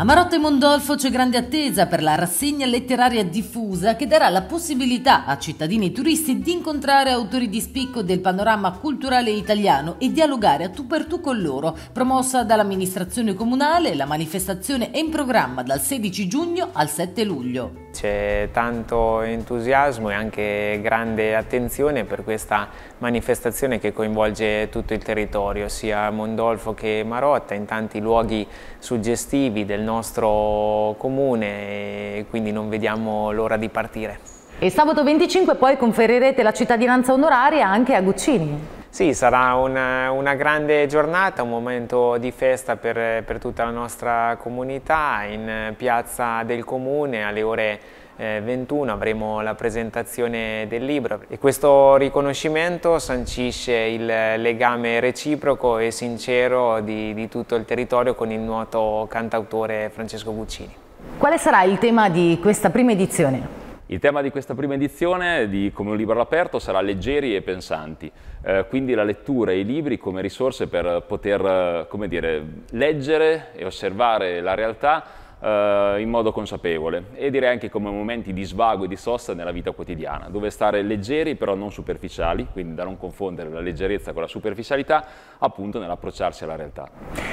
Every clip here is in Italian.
A Marotta e Mondolfo c'è grande attesa per la rassegna letteraria diffusa che darà la possibilità a cittadini e turisti di incontrare autori di spicco del panorama culturale italiano e dialogare a tu per tu con loro. Promossa dall'amministrazione comunale, la manifestazione è in programma dal 16 giugno al 7 luglio. C'è tanto entusiasmo e anche grande attenzione per questa manifestazione che coinvolge tutto il territorio, sia Mondolfo che Marotta, in tanti luoghi suggestivi del nostro comune, quindi non vediamo l'ora di partire. E sabato 25 poi conferirete la cittadinanza onoraria anche a Guccini. Sì, sarà una, una, grande giornata, un momento di festa per, per, tutta la nostra comunità. In piazza del comune alle ore 21 eh, avremo la presentazione del libro e questo riconoscimento sancisce il legame reciproco e sincero di, di tutto il territorio con il noto cantautore Francesco Guccini. Quale sarà il tema di questa prima edizione? Il tema di questa prima edizione di Come un libro all'aperto sarà leggeri e pensanti, eh, quindi la lettura e i libri come risorse per poter eh, dire, leggere e osservare la realtà eh, in modo consapevole e direi anche come momenti di svago e di sosta nella vita quotidiana, dove stare leggeri però non superficiali, quindi da non confondere la leggerezza con la superficialità appunto nell'approcciarsi alla realtà.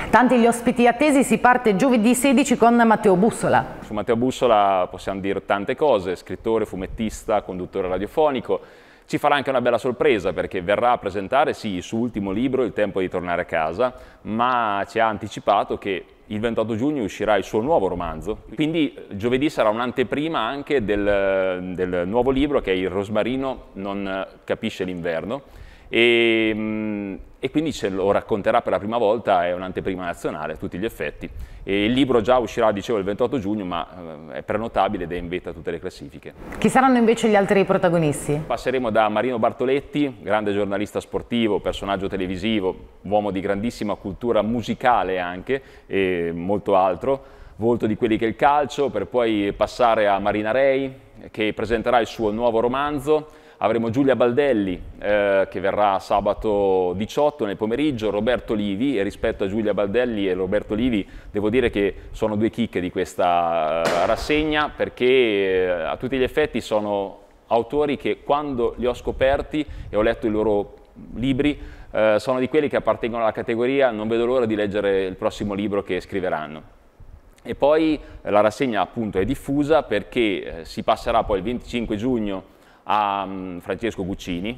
Tanti gli ospiti attesi, si parte giovedì 16 con Matteo Bussola. Su Matteo Bussola possiamo dire tante cose, scrittore, fumettista, conduttore radiofonico, ci farà anche una bella sorpresa perché verrà a presentare, sì, il suo ultimo libro, Il tempo di tornare a casa, ma ci ha anticipato che il 28 giugno uscirà il suo nuovo romanzo, quindi eh, giovedì sarà un'anteprima anche del, del nuovo libro che è Il rosmarino non eh, capisce l'inverno e, ehm, e quindi ce lo racconterà per la prima volta, è un'anteprima nazionale a tutti gli effetti. E il libro già uscirà, dicevo, il 28 giugno, ma eh, è prenotabile ed è in vetta a tutte le classifiche. Chi saranno invece gli altri protagonisti? Passeremo da Marino Bartoletti, grande giornalista sportivo, personaggio televisivo, uomo di grandissima cultura musicale anche e molto altro, volto di quelli che è il calcio, per poi passare a Marina Rei, che presenterà il suo nuovo romanzo, avremo Giulia Baldelli eh, che verrà sabato 18 nel pomeriggio, Roberto Livi e rispetto a Giulia Baldelli e Roberto Livi devo dire che sono due chicche di questa eh, rassegna perché eh, a tutti gli effetti sono autori che quando li ho scoperti e ho letto i loro libri eh, sono di quelli che appartengono alla categoria non vedo l'ora di leggere il prossimo libro che scriveranno. E poi eh, la rassegna appunto è diffusa perché eh, si passerà poi il 25 giugno a mm, Francesco Guccini,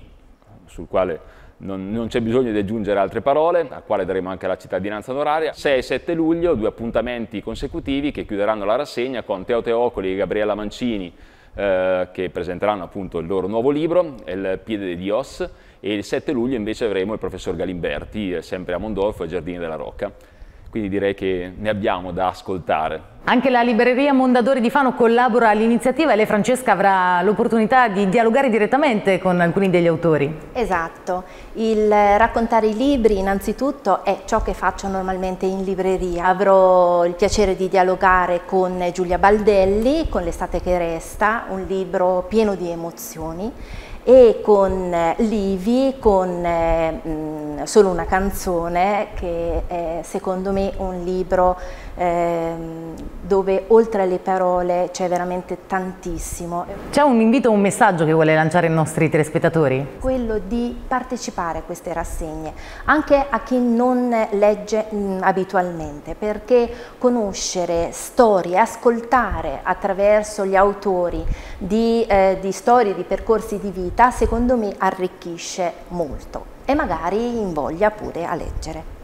sul quale non, non c'è bisogno di aggiungere altre parole, al quale daremo anche la cittadinanza onoraria. 6 e 7 luglio, due appuntamenti consecutivi che chiuderanno la rassegna con Teo Teocoli e Gabriella Mancini, eh, che presenteranno appunto il loro nuovo libro, Il piede di Dios, e il 7 luglio invece avremo il professor Galimberti, eh, sempre a Mondolfo e Giardini della Rocca. Quindi direi che ne abbiamo da ascoltare. Anche la libreria Mondadori di Fano collabora all'iniziativa e lei Francesca avrà l'opportunità di dialogare direttamente con alcuni degli autori. Esatto, il raccontare i libri innanzitutto è ciò che faccio normalmente in libreria. Avrò il piacere di dialogare con Giulia Baldelli, con L'estate che resta, un libro pieno di emozioni e con Livi, con eh, Solo una canzone, che è secondo me un libro eh, dove oltre alle parole c'è veramente tantissimo. C'è un invito, un messaggio che vuole lanciare ai nostri telespettatori? Quello di partecipare a queste rassegne, anche a chi non legge mh, mm, abitualmente, perché conoscere storie, ascoltare attraverso gli autori di, eh, di storie, di percorsi di vita, secondo me arricchisce molto e magari invoglia pure a leggere.